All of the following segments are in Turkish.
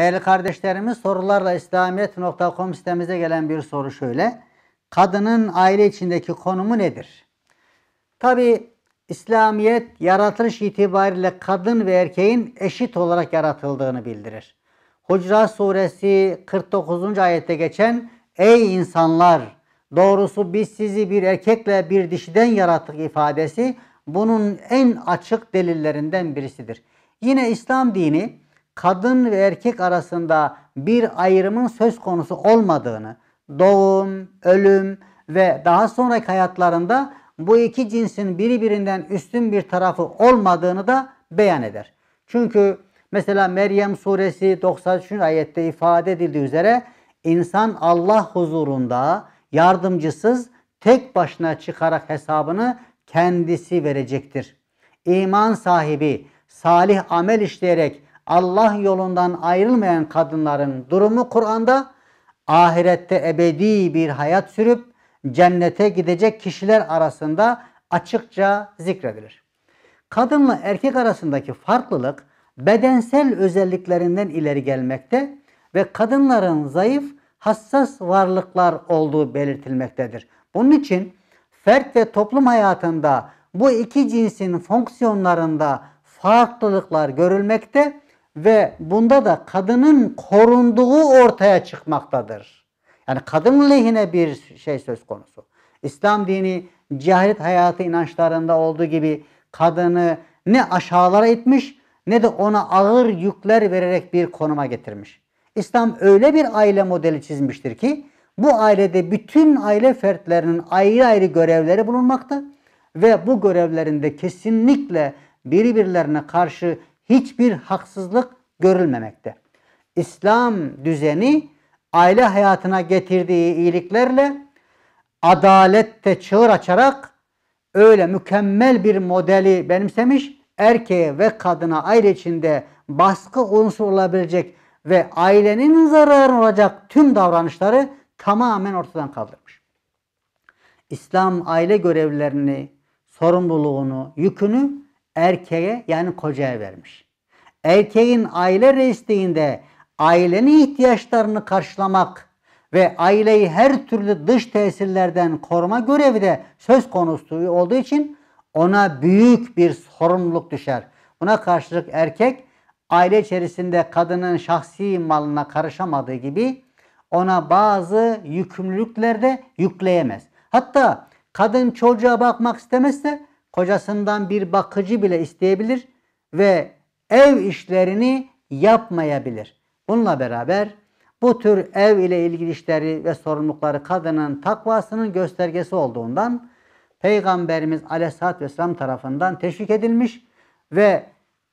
Değerli kardeşlerimiz sorularla İslamiyet.com sitemize gelen bir soru şöyle. Kadının aile içindeki konumu nedir? Tabi İslamiyet yaratılış itibariyle kadın ve erkeğin eşit olarak yaratıldığını bildirir. Hucra suresi 49. ayette geçen Ey insanlar! Doğrusu biz sizi bir erkekle bir dişiden yarattık ifadesi bunun en açık delillerinden birisidir. Yine İslam dini kadın ve erkek arasında bir ayrımın söz konusu olmadığını, doğum, ölüm ve daha sonraki hayatlarında bu iki cinsin biri üstün bir tarafı olmadığını da beyan eder. Çünkü mesela Meryem suresi 93. ayette ifade edildiği üzere insan Allah huzurunda yardımcısız tek başına çıkarak hesabını kendisi verecektir. İman sahibi salih amel işleyerek Allah yolundan ayrılmayan kadınların durumu Kur'an'da ahirette ebedi bir hayat sürüp cennete gidecek kişiler arasında açıkça zikredilir. Kadınla erkek arasındaki farklılık bedensel özelliklerinden ileri gelmekte ve kadınların zayıf, hassas varlıklar olduğu belirtilmektedir. Bunun için fert ve toplum hayatında bu iki cinsin fonksiyonlarında farklılıklar görülmekte ve bunda da kadının korunduğu ortaya çıkmaktadır. Yani kadın lehine bir şey söz konusu. İslam dini cehalet hayatı inançlarında olduğu gibi kadını ne aşağılara itmiş ne de ona ağır yükler vererek bir konuma getirmiş. İslam öyle bir aile modeli çizmiştir ki bu ailede bütün aile fertlerinin ayrı ayrı görevleri bulunmakta ve bu görevlerinde kesinlikle birbirlerine karşı hiçbir haksızlık görülmemekte. İslam düzeni aile hayatına getirdiği iyiliklerle adalette çığır açarak öyle mükemmel bir modeli benimsemiş, erkeğe ve kadına aile içinde baskı unsuru olabilecek ve ailenin zararı olacak tüm davranışları tamamen ortadan kaldırmış. İslam aile görevlerini, sorumluluğunu, yükünü erkeğe yani kocaya vermiş. Erkeğin aile reisliğinde ailenin ihtiyaçlarını karşılamak ve aileyi her türlü dış tesirlerden koruma görevi de söz konusu olduğu için ona büyük bir sorumluluk düşer. Buna karşılık erkek aile içerisinde kadının şahsi malına karışamadığı gibi ona bazı yükümlülükler de yükleyemez. Hatta kadın çocuğa bakmak istemezse kocasından bir bakıcı bile isteyebilir ve ev işlerini yapmayabilir. Bununla beraber bu tür ev ile ilgili işleri ve sorumlulukları kadının takvasının göstergesi olduğundan Peygamberimiz Aleyhisselatü Vesselam tarafından teşvik edilmiş ve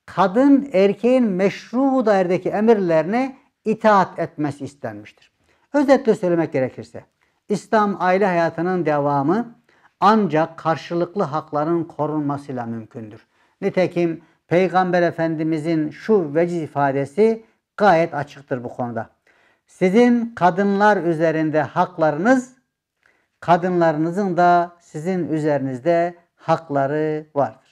kadın erkeğin meşru dairedeki emirlerine itaat etmesi istenmiştir. Özetle söylemek gerekirse İslam aile hayatının devamı ancak karşılıklı hakların korunmasıyla mümkündür. Nitekim Peygamber Efendimizin şu veciz ifadesi gayet açıktır bu konuda. Sizin kadınlar üzerinde haklarınız, kadınlarınızın da sizin üzerinizde hakları vardır.